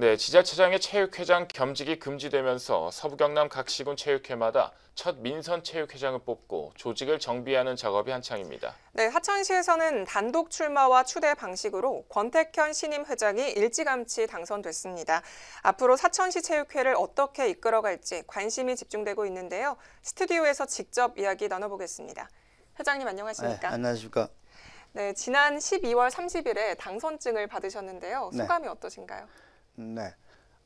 네, 지자체장의 체육회장 겸직이 금지되면서 서부 경남 각 시군 체육회마다 첫 민선 체육회장을 뽑고 조직을 정비하는 작업이 한창입니다. 네, 하천시에서는 단독 출마와 추대 방식으로 권택현 신임 회장이 일찌감치 당선됐습니다. 앞으로 사천시 체육회를 어떻게 이끌어갈지 관심이 집중되고 있는데요. 스튜디오에서 직접 이야기 나눠보겠습니다. 회장님 안녕하십니까? 네, 안녕하십니까? 네, 지난 12월 30일에 당선증을 받으셨는데요. 네. 소감이 네. 어떠신가요? 네.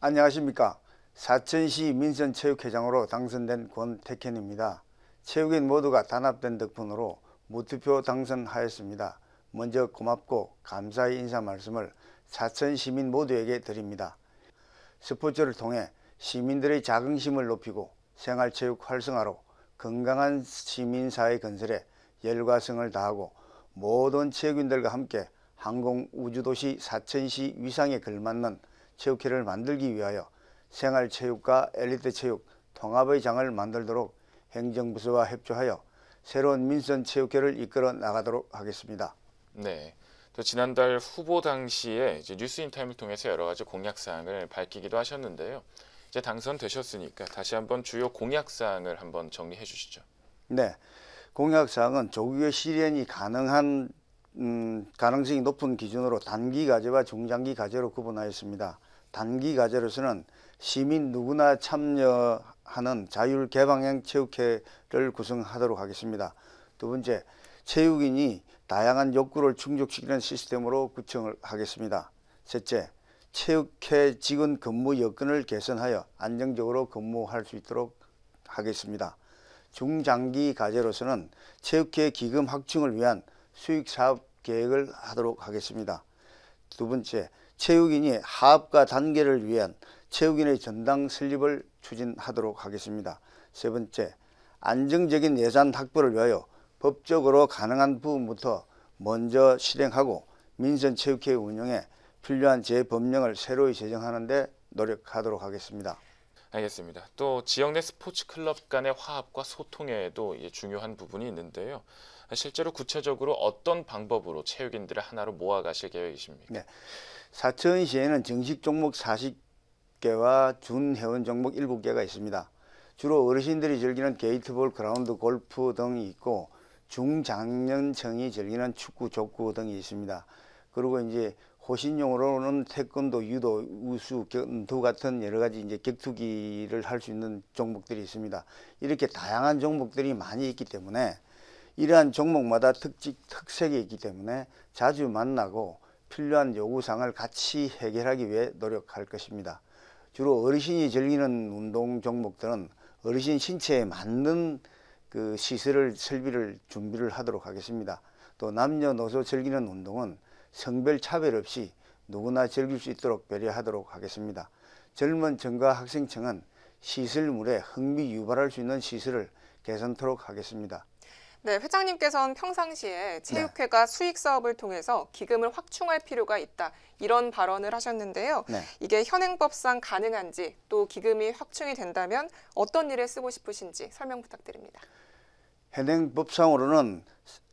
안녕하십니까. 사천시 민선체육회장으로 당선된 권태현입니다. 체육인 모두가 단합된 덕분으로 무투표 당선하였습니다. 먼저 고맙고 감사의 인사 말씀을 사천 시민 모두에게 드립니다. 스포츠를 통해 시민들의 자긍심을 높이고 생활체육 활성화로 건강한 시민사회 건설에 열과성을 다하고 모든 체육인들과 함께 항공우주도시 사천시 위상에 걸맞는 체육회를 만들기 위하여 생활체육과 엘리트체육 통합의 장을 만들도록 행정부서와 협조하여 새로운 민선 체육회를 이끌어 나가도록 하겠습니다. 네. 또 지난달 후보 당시에 뉴스인타임을 통해서 여러 가지 공약 사항을 밝히기도 하셨는데요. 이제 당선되셨으니까 다시 한번 주요 공약 사항을 한번 정리해 주시죠. 네. 공약 사항은 조국의 실현이 가능한 음, 가능성이 높은 기준으로 단기 과제와 중장기 과제로 구분하였습니다. 단기 과제로서는 시민 누구나 참여하는 자율 개방형 체육회를 구성하도록 하겠습니다. 두 번째, 체육인이 다양한 욕구를 충족시키는 시스템으로 구청을 하겠습니다. 셋째, 체육회 직원 근무 여건을 개선하여 안정적으로 근무할 수 있도록 하겠습니다. 중장기 과제로서는 체육회 기금 확충을 위한 수익 사업 계획을 하도록 하겠습니다. 두 번째, 체육인이 하업과 단계를 위한 체육인의 전당 설립을 추진하도록 하겠습니다. 세 번째, 안정적인 예산 확보를 위하여 법적으로 가능한 부분부터 먼저 실행하고 민선체육회 운영에 필요한 재법령을 새로 제정하는 데 노력하도록 하겠습니다. 알겠습니다. 또 지역 내 스포츠 클럽 간의 화합과 소통에도 중요한 부분이 있는데요. 실제로 구체적으로 어떤 방법으로 체육인들을 하나로 모아가실 계획이십니까? 네. 사천시에는 정식 종목 40개와 준회원 종목 7개가 있습니다. 주로 어르신들이 즐기는 게이트볼, 그라운드, 골프 등이 있고 중장년층이 즐기는 축구, 족구 등이 있습니다. 그리고 이제 호신용으로는 태권도, 유도, 우수, 격투 같은 여러 가지 이제 격투기를 할 수 있는 종목들이 있습니다. 이렇게 다양한 종목들이 많이 있기 때문에 이러한 종목마다 특징, 특색이 있기 때문에 자주 만나고 필요한 요구사항을 같이 해결하기 위해 노력할 것입니다. 주로 어르신이 즐기는 운동 종목들은 어르신 신체에 맞는 그 시설을 설비를 준비를 하도록 하겠습니다. 또 남녀노소 즐기는 운동은 성별 차별 없이 누구나 즐길 수 있도록 배려하도록 하겠습니다. 젊은 정가 학생층은 시설물에 흥미 유발할 수 있는 시설을 개선토록 하겠습니다. 네, 회장님께서는 평상시에 네. 체육회가 네. 수익 사업을 통해서 기금을 확충할 필요가 있다 이런 발언을 하셨는데요. 네. 이게 현행법상 가능한지 또 기금이 확충이 된다면 어떤 일에 쓰고 싶으신지 설명 부탁드립니다. 현행법상으로는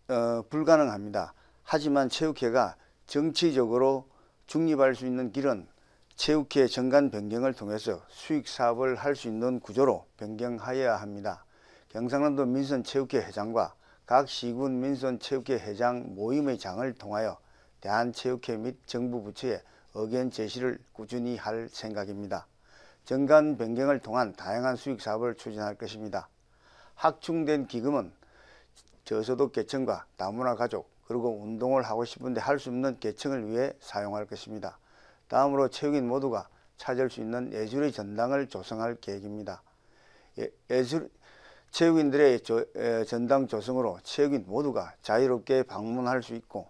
어, 불가능합니다. 하지만 체육회가 정치적으로 중립할 수 있는 길은 체육회 정관 변경을 통해서 수익 사업을 할 수 있는 구조로 변경하여야 합니다. 경상남도 민선체육회 회장과 각 시군 민선체육회 회장 모임의 장을 통하여 대한체육회 및 정부 부처에 의견 제시를 꾸준히 할 생각입니다. 정간 변경을 통한 다양한 수익 사업을 추진할 것입니다. 학충된 기금은 저소득 계층과 다문화 가족, 그리고 운동을 하고 싶은데 할 수 없는 계층을 위해 사용할 것입니다. 다음으로 체육인 모두가 찾을 수 있는 예술의 전당을 조성할 계획입니다. 예, 술 체육인들의 조, 예, 전당 조성으로 체육인 모두가 자유롭게 방문할 수 있고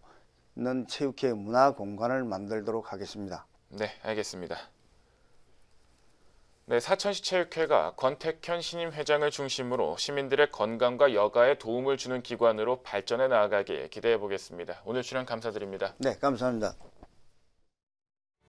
는 체육회 문화 공간을 만들도록 하겠습니다. 네, 알겠습니다. 네, 사천시 체육회가 권택현 신임 회장을 중심으로 시민들의 건강과 여가에 도움을 주는 기관으로 발전해 나아가길 기대해 보겠습니다. 오늘 출연 감사드립니다. 네, 감사합니다.